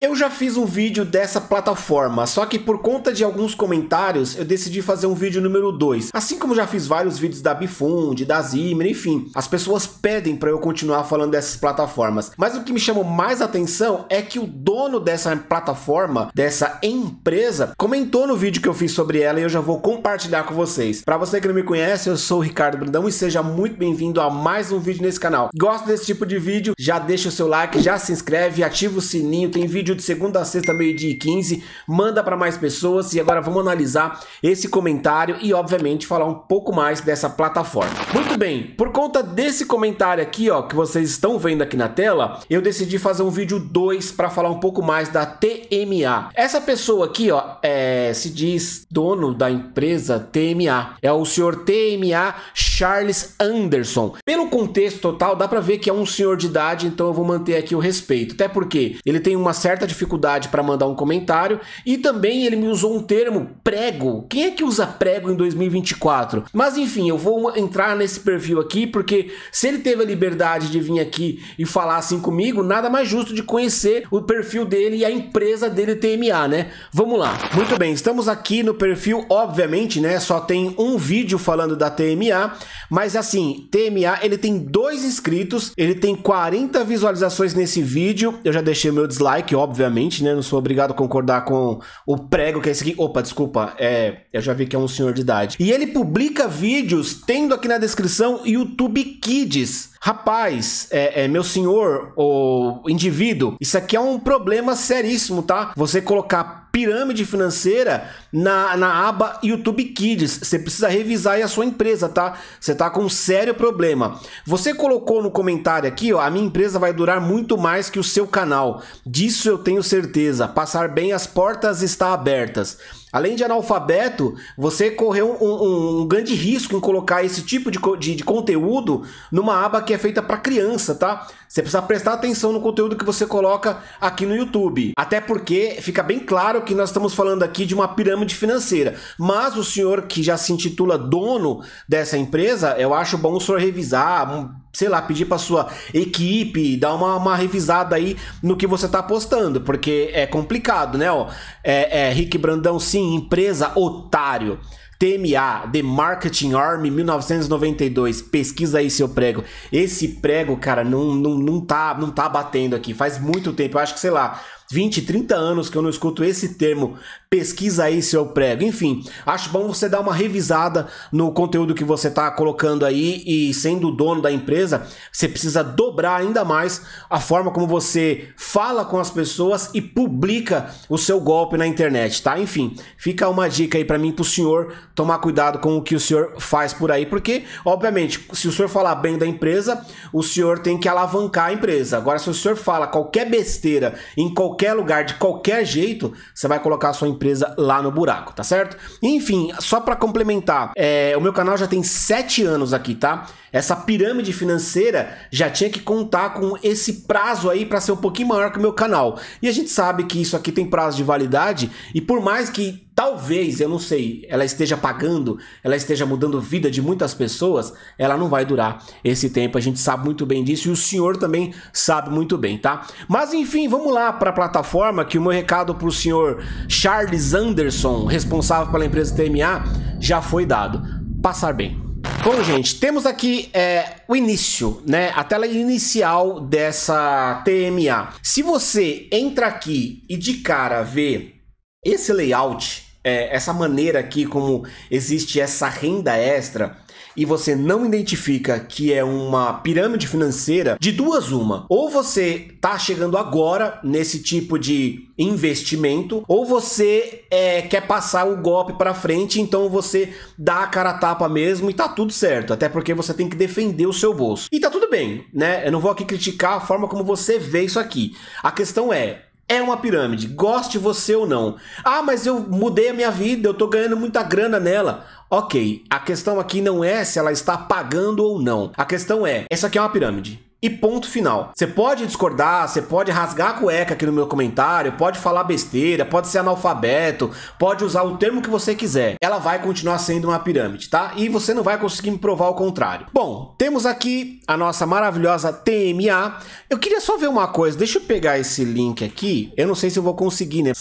Eu já fiz um vídeo dessa plataforma, só que por conta de alguns comentários eu decidi fazer um vídeo número 2. Assim como já fiz vários vídeos da Bifund, da Zimmer, enfim, as pessoas pedem para eu continuar falando dessas plataformas. Mas o que me chamou mais atenção é que o dono dessa plataforma, dessa empresa, comentou no vídeo que eu fiz sobre ela e eu já vou compartilhar com vocês. Para você que não me conhece, eu sou o Ricardo Brandão e seja muito bem-vindo a mais um vídeo nesse canal. Gosta desse tipo de vídeo? Já deixa o seu like, já se inscreve, ativa o sininho, tem vídeo vídeo de segunda a sexta, meio-dia e 15. Manda para mais pessoas e agora vamos analisar esse comentário e, obviamente, falar um pouco mais dessa plataforma. Muito bem, por conta desse comentário aqui, ó, que vocês estão vendo aqui na tela, eu decidi fazer um vídeo 2 para falar um pouco mais da TMA. Essa pessoa aqui, ó, é, se diz dono da empresa TMA. É o senhor TMA Charles Anderson. Pelo contexto total, dá para ver que é um senhor de idade, então eu vou manter aqui o respeito. Até porque ele tem uma certa certa dificuldade para mandar um comentário. E também ele me usou um termo prego. Quem é que usa prego em 2024? Mas enfim, eu vou entrar nesse perfil aqui porque se ele teve a liberdade de vir aqui e falar assim comigo, nada mais justo de conhecer o perfil dele e a empresa dele TMA, né? Vamos lá. Muito bem, estamos aqui no perfil, obviamente, né? Só tem um vídeo falando da TMA, mas assim, TMA ele tem dois inscritos, ele tem 40 visualizações nesse vídeo. Eu já deixei meu dislike, óbvio obviamente, né? Não sou obrigado a concordar com o prego que é esse aqui. Opa, desculpa, é, eu já vi que é um senhor de idade. E ele publica vídeos, tendo aqui na descrição YouTube Kids. Rapaz, é, é meu senhor, ou indivíduo, isso aqui é um problema seríssimo, tá? Você colocar pirâmide financeira na, na aba YouTube Kids. Você precisa revisar aí a sua empresa, tá? Você tá com um sério problema. Você colocou no comentário aqui, ó, a minha empresa vai durar muito mais que o seu canal. Disso eu tenho certeza. Passar bem as portas está abertas. Além de analfabeto, você correu um, um, um grande risco em colocar esse tipo de, de, de conteúdo numa aba que é feita para criança, tá? Você precisa prestar atenção no conteúdo que você coloca aqui no YouTube. Até porque fica bem claro que nós estamos falando aqui de uma pirâmide financeira. Mas o senhor que já se intitula dono dessa empresa, eu acho bom o senhor revisar sei lá, pedir para sua equipe dar uma, uma revisada aí no que você tá postando, porque é complicado, né? Ó, é, é Rick Brandão, sim, empresa otário. TMA, The Marketing Army 1992. Pesquisa aí seu prego. Esse prego, cara, não, não, não, tá, não tá batendo aqui. Faz muito tempo. Eu acho que, sei lá, 20, 30 anos que eu não escuto esse termo, pesquisa aí seu prego. Enfim, acho bom você dar uma revisada no conteúdo que você está colocando aí e sendo o dono da empresa, você precisa dobrar ainda mais a forma como você fala com as pessoas e publica o seu golpe na internet, tá? Enfim, fica uma dica aí para mim para o senhor tomar cuidado com o que o senhor faz por aí, porque obviamente, se o senhor falar bem da empresa, o senhor tem que alavancar a empresa. Agora se o senhor fala qualquer besteira em qualquer qualquer lugar, de qualquer jeito, você vai colocar a sua empresa lá no buraco, tá certo? Enfim, só para complementar, é, o meu canal já tem 7 anos aqui, tá? Essa pirâmide financeira já tinha que contar com esse prazo aí para ser um pouquinho maior que o meu canal. E a gente sabe que isso aqui tem prazo de validade e por mais que talvez, eu não sei, ela esteja pagando, ela esteja mudando a vida de muitas pessoas, ela não vai durar esse tempo. A gente sabe muito bem disso e o senhor também sabe muito bem, tá? Mas enfim, vamos lá para a plataforma que o meu recado para o senhor Charles Anderson, responsável pela empresa TMA, já foi dado. Passar bem. Bom, gente, temos aqui é, o início, né? A tela inicial dessa TMA. Se você entra aqui e de cara vê esse layout, é, essa maneira aqui como existe essa renda extra e você não identifica que é uma pirâmide financeira, de duas uma. Ou você tá chegando agora nesse tipo de investimento, ou você é, quer passar o golpe para frente, então você dá a cara a tapa mesmo e tá tudo certo, até porque você tem que defender o seu bolso. E tá tudo bem, né? Eu não vou aqui criticar a forma como você vê isso aqui. A questão é, é uma pirâmide, goste você ou não. Ah, mas eu mudei a minha vida, eu tô ganhando muita grana nela. Ok, a questão aqui não é se ela está pagando ou não. A questão é, essa aqui é uma pirâmide e ponto final. Você pode discordar, você pode rasgar a cueca aqui no meu comentário, pode falar besteira, pode ser analfabeto, pode usar o termo que você quiser. Ela vai continuar sendo uma pirâmide, tá? E você não vai conseguir me provar o contrário. Bom, temos aqui a nossa maravilhosa TMA. Eu queria só ver uma coisa, deixa eu pegar esse link aqui. Eu não sei se eu vou conseguir, né?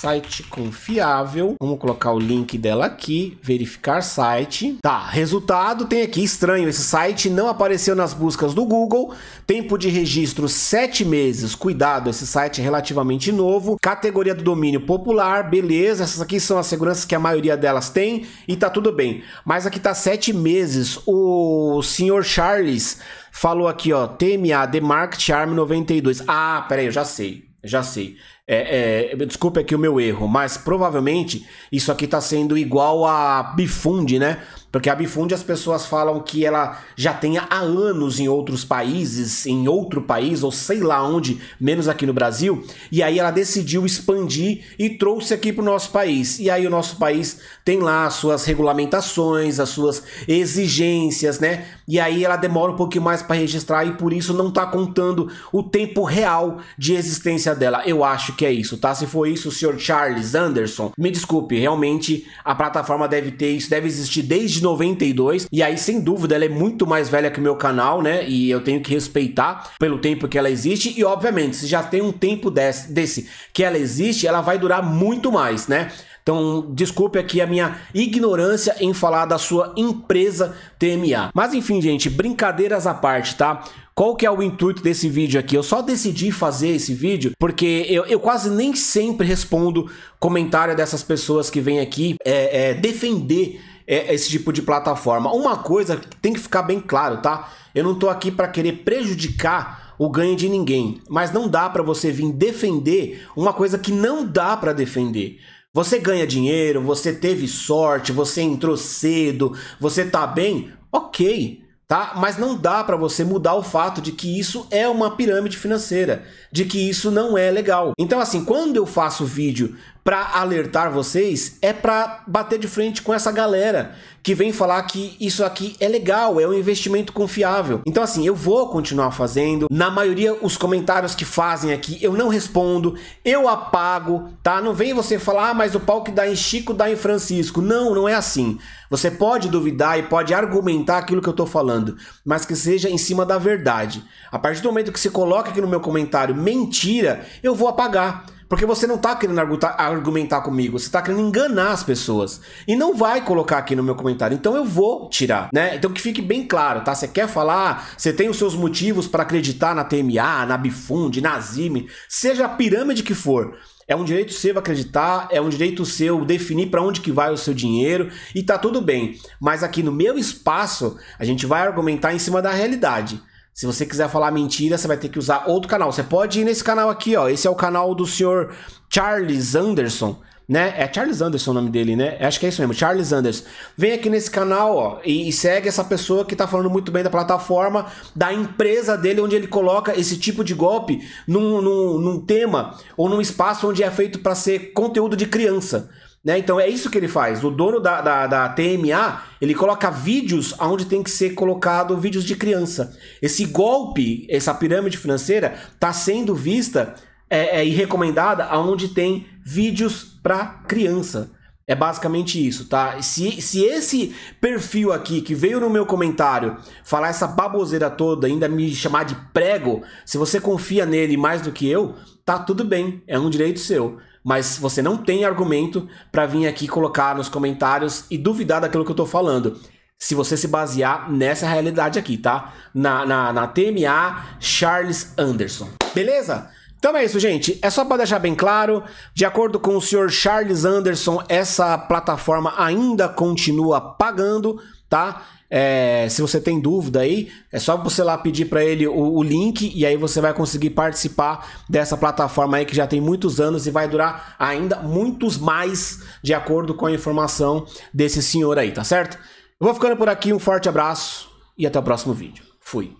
site confiável. Vamos colocar o link dela aqui, verificar site. Tá, resultado tem aqui, estranho, esse site não apareceu nas buscas do Google. Tempo de registro 7 meses. Cuidado, esse site é relativamente novo. Categoria do domínio popular, beleza. Essas aqui são as seguranças que a maioria delas tem e tá tudo bem. Mas aqui tá 7 meses. O senhor Charles falou aqui, ó, TMA The Market Arm 92. Ah, peraí, eu já sei. Já sei. É, é, desculpe aqui o meu erro, mas provavelmente isso aqui está sendo igual a Bifund, né? Porque a Bifundi as pessoas falam que ela já tem há anos em outros países, em outro país, ou sei lá onde, menos aqui no Brasil, e aí ela decidiu expandir e trouxe aqui para o nosso país. E aí o nosso país tem lá as suas regulamentações, as suas exigências, né? E aí ela demora um pouquinho mais para registrar e por isso não está contando o tempo real de existência dela. Eu acho que é isso, tá? Se for isso, o senhor Charles Anderson, me desculpe, realmente a plataforma deve ter isso, deve existir desde de 92, e aí sem dúvida ela é muito mais velha que o meu canal, né? E eu tenho que respeitar pelo tempo que ela existe e obviamente, se já tem um tempo desse, desse que ela existe, ela vai durar muito mais, né? Então, desculpe aqui a minha ignorância em falar da sua empresa TMA. Mas enfim, gente, brincadeiras à parte, tá? Qual que é o intuito desse vídeo aqui? Eu só decidi fazer esse vídeo porque eu, eu quase nem sempre respondo comentário dessas pessoas que vêm aqui é, é, defender é, é, esse tipo de plataforma. Uma coisa que tem que ficar bem claro, tá? Eu não tô aqui para querer prejudicar o ganho de ninguém, mas não dá para você vir defender uma coisa que não dá para defender. Você ganha dinheiro, você teve sorte, você entrou cedo, você tá bem, ok, tá? Mas não dá para você mudar o fato de que isso é uma pirâmide financeira, de que isso não é legal. Então assim, quando eu faço vídeo para alertar vocês é para bater de frente com essa galera que vem falar que isso aqui é legal, é um investimento confiável. Então assim, eu vou continuar fazendo. Na maioria os comentários que fazem aqui eu não respondo, eu apago, tá? Não vem você falar, ah, mas o pau que dá em Chico dá em Francisco. Não, não é assim. Você pode duvidar e pode argumentar aquilo que eu tô falando, mas que seja em cima da verdade. A partir do momento que se coloca aqui no meu comentário mentira, eu vou apagar. Porque você não tá querendo argumentar comigo, você tá querendo enganar as pessoas. E não vai colocar aqui no meu comentário, então eu vou tirar, né? Então que fique bem claro, tá? Você quer falar, você tem os seus motivos para acreditar na TMA, na Bifund, na Zime, seja a pirâmide que for. É um direito seu acreditar, é um direito seu definir para onde que vai o seu dinheiro e tá tudo bem. Mas aqui no meu espaço, a gente vai argumentar em cima da realidade. Se você quiser falar mentira, você vai ter que usar outro canal. Você pode ir nesse canal aqui, ó. Esse é o canal do senhor Charles Anderson, né? É Charles Anderson o nome dele, né? Acho que é isso mesmo, Charles Anderson. Vem aqui nesse canal, ó, e, segue essa pessoa que tá falando muito bem da plataforma, da empresa dele, onde ele coloca esse tipo de golpe num, num, num tema ou num espaço onde é feito para ser conteúdo de criança. Né? Então é isso que ele faz. O dono da, da, da TMA, ele coloca vídeos onde tem que ser colocado vídeos de criança. Esse golpe, essa pirâmide financeira, está sendo vista é, é, e recomendada onde tem vídeos para criança. É basicamente isso, tá? Se, se esse perfil aqui que veio no meu comentário falar essa baboseira toda, ainda me chamar de prego, se você confia nele mais do que eu, tá tudo bem, é um direito seu mas você não tem argumento para vir aqui colocar nos comentários e duvidar daquilo que eu estou falando. Se você se basear nessa realidade aqui, tá? Na, na, na TMA Charles Anderson. Beleza? Então é isso, gente. É só para deixar bem claro, de acordo com o senhor Charles Anderson, essa plataforma ainda continua pagando, tá? É, se você tem dúvida aí, é só você lá pedir para ele o, o, link e aí você vai conseguir participar dessa plataforma aí que já tem muitos anos e vai durar ainda muitos mais, de acordo com a informação desse senhor aí, tá certo? Eu vou ficando por aqui, um forte abraço e até o próximo vídeo. Fui.